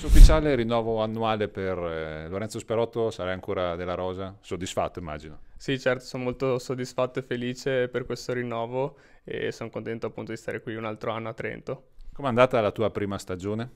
Ufficiale rinnovo annuale per eh, Lorenzo Sperotto, sarai ancora della Rosa? Soddisfatto immagino. Sì, certo, sono molto soddisfatto e felice per questo rinnovo e sono contento appunto di stare qui un altro anno a Trento. Com'è andata la tua prima stagione?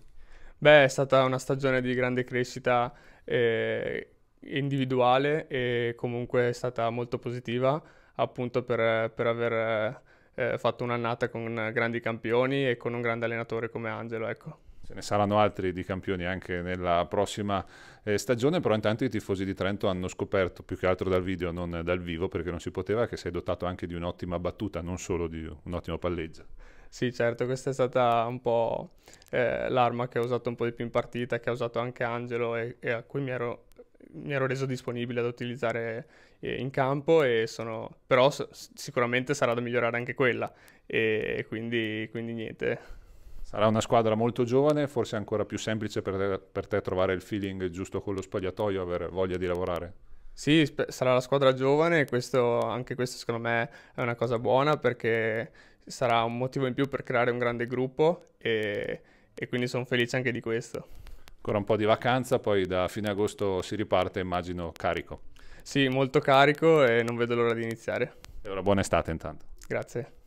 Beh, è stata una stagione di grande crescita eh, individuale e comunque è stata molto positiva appunto per, per aver eh, fatto un'annata con grandi campioni e con un grande allenatore come Angelo, ecco ce ne saranno altri di campioni anche nella prossima eh, stagione, però intanto i tifosi di Trento hanno scoperto più che altro dal video, non dal vivo, perché non si poteva, che sei dotato anche di un'ottima battuta, non solo di un ottimo palleggio. Sì, certo, questa è stata un po' eh, l'arma che ho usato un po' di più in partita, che ha usato anche Angelo e, e a cui mi ero, mi ero, reso disponibile ad utilizzare eh, in campo, sono... però sicuramente sarà da migliorare anche quella, e, quindi, quindi niente. Sarà una squadra molto giovane, forse ancora più semplice per te, per te trovare il feeling giusto con lo spogliatoio, avere voglia di lavorare. Sì, sp- sarà la squadra giovane e questo, anche questo secondo me è una cosa buona perché sarà un motivo in più per creare un grande gruppo e, e quindi sono felice anche di questo. Ancora un po' di vacanza, poi da fine agosto si riparte, immagino carico. Sì, molto carico e non vedo l'ora di iniziare. E ora buona estate intanto. Grazie.